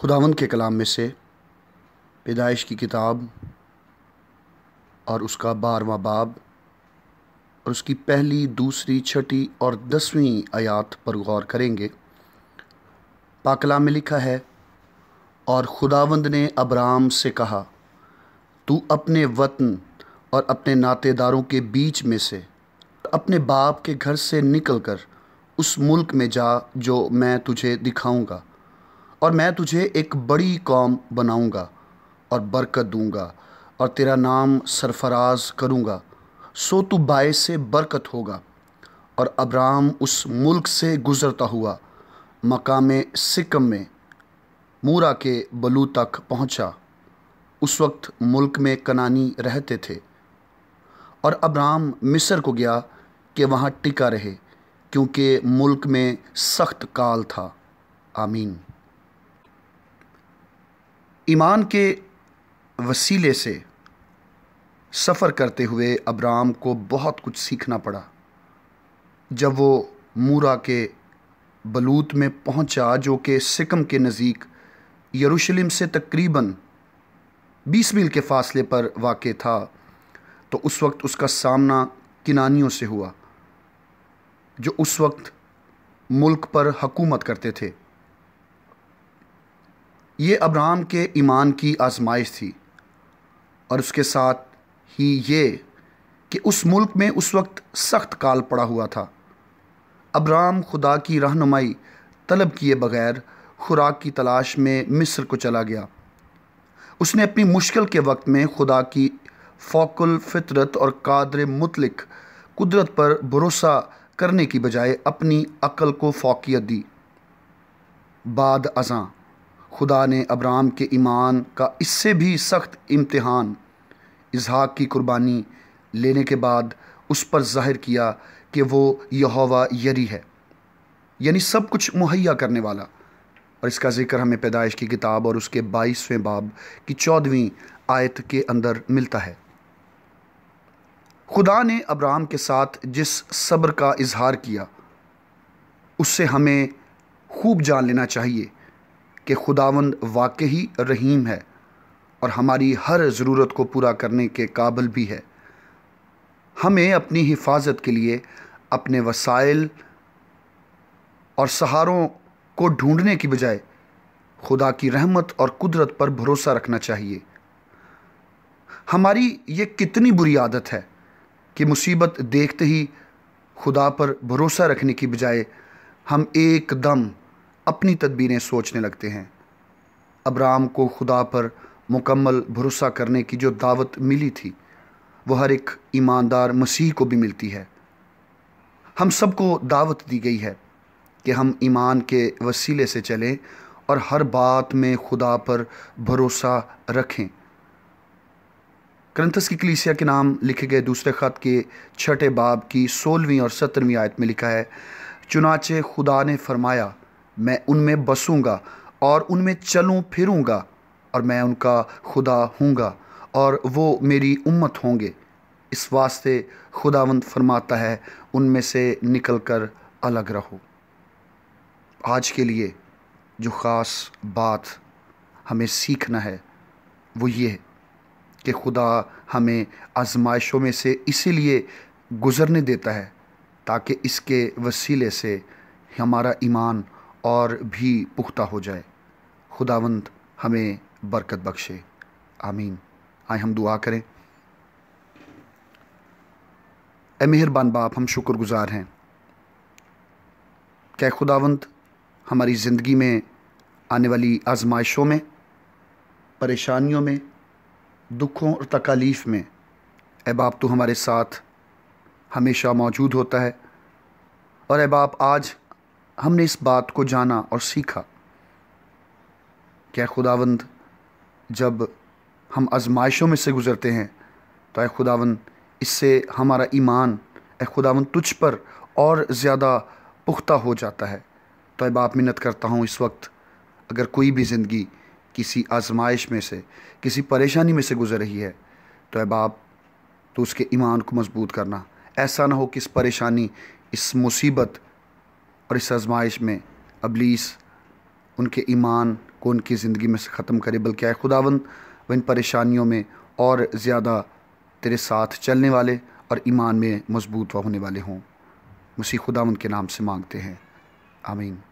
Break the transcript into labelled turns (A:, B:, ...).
A: खुदावन के कलाम में से पैदाइश की किताब और उसका बारवा बाब और उसकी पहली दूसरी छठी और दसवीं आयात पर गौर करेंगे पाकला में लिखा है और खुदावंद ने अब्राम से कहा तू अपने वतन और अपने नातेदारों के बीच में से अपने बाप के घर से निकलकर उस मुल्क में जा जो मैं तुझे दिखाऊंगा और मैं तुझे एक बड़ी कौम बनाऊँगा और बरकत दूँगा और तेरा नाम सरफराज करूँगा सो तू बाय से बरकत होगा और अब्राम उस मुल्क से गुज़रता हुआ मकाम सिकम में मूरा के बलू तक पहुंचा। उस वक्त मुल्क में कनानी रहते थे और अब्राम मिस्र को गया कि वहाँ टिका रहे क्योंकि मुल्क में सख्त काल था आमीन ईमान के वसीले से सफ़र करते हुए अब्राम को बहुत कुछ सीखना पड़ा जब वो मूरा के बलूत में पहुंचा जो कि सिकम के नज़ीक यरूशलेम से तकरीबन 20 मील के फासले पर वाक़ था तो उस वक्त उसका सामना किनानियों से हुआ जो उस वक्त मुल्क पर हकूमत करते थे ये अब्राम के ईमान की आजमाइश थी और उसके साथ ही ये कि उस मुल्क में उस वक्त सख्त काल पड़ा हुआ था अब्राम खुदा की रहनुमाई तलब किए बगैर खुराक की तलाश में मिस्र को चला गया उसने अपनी मुश्किल के वक्त में खुदा की फोकुल फितरत और कादर मुतलक कुदरत पर भरोसा करने की बजाय अपनी अकल को फोकियत दी बाद अज़ां खुदा ने अब्राम के ईमान का इससे भी सख्त इम्तहान इजहाक की कुर्बानी लेने के बाद उस पर जाहिर किया कि वो यहोवा यरी है यानी सब कुछ मुहैया करने वाला और इसका जिक्र हमें पैदाइश की किताब और उसके बाईसवें बाब की चौदहवीं आयत के अंदर मिलता है खुदा ने अब्राम के साथ जिस सब्र का इजहार किया उससे हमें खूब जान लेना चाहिए कि खुदावंद वाकई रहीम है और हमारी हर ज़रूरत को पूरा करने के काबिल भी है हमें अपनी हिफाजत के लिए अपने वसाइल और सहारों को ढूंढने की बजाय खुदा की रहमत और कुदरत पर भरोसा रखना चाहिए हमारी ये कितनी बुरी आदत है कि मुसीबत देखते ही खुदा पर भरोसा रखने की बजाय हम एकदम अपनी तदबीरें सोचने लगते हैं अब्राम को खुदा पर मुकम्मल भरोसा करने की जो दावत मिली थी वो हर एक ईमानदार मसीह को भी मिलती है हम सबको दावत दी गई है कि हम ईमान के वसीले से चलें और हर बात में खुदा पर भरोसा रखें ग्रंथस की कलीसिया के नाम लिखे गए दूसरे ख़त के छठे बाब की सोलहवीं और सत्रहवीं आयत में लिखा है चुनाचे खुदा ने फरमाया मैं उनमें बसूँगा और उनमें चलूँ फिरूंगा और मैं उनका खुदा हूँगा और वो मेरी उम्मत होंगे इस वास्ते खुदावंद फरमाता है उनमें से निकल कर अलग रहो आज के लिए जो ख़ास बात हमें सीखना है वो ये है कि खुदा हमें आजमाइशों में से इसीलिए गुज़रने देता है ताकि इसके वसीले से हमारा ईमान और भी पुख्ता हो जाए खुदावंद हमें बरकत बख्शे आमीन आए हम दुआ करें ए मेहरबान बाप हम शुक्रगुजार हैं क्या खुदावंत हमारी ज़िंदगी में आने वाली आजमाइशों में परेशानियों में दुखों और तकालीफ़ में ए बाप तो हमारे साथ हमेशा मौजूद होता है और ए बाप आज हमने इस बात को जाना और सीखा क्या खुदावंद जब हम आजमाइशों में से गुज़रते हैं तो ए खुदावंद इससे हमारा ईमान ए खुदावंद तुझ पर और ज़्यादा पुख्ता हो जाता है तो अब आप मिन्नत करता हूँ इस वक्त अगर कोई भी ज़िंदगी किसी आजमाइश में से किसी परेशानी में से गुज़र रही है तो अब आप तो उसके ईमान को मजबूत करना ऐसा ना हो कि इस परेशानी इस मुसीबत और इस आजमाइश में अबलीस उनके ईमान को उनकी ज़िंदगी में से ख़त्म करे बल्कि आए खुदावंद व इन परेशानियों में और ज़्यादा तेरे साथ चलने वाले और ईमान में मजबूत व होने वाले हों मुसी खुदावंद के नाम से मांगते हैं आमीन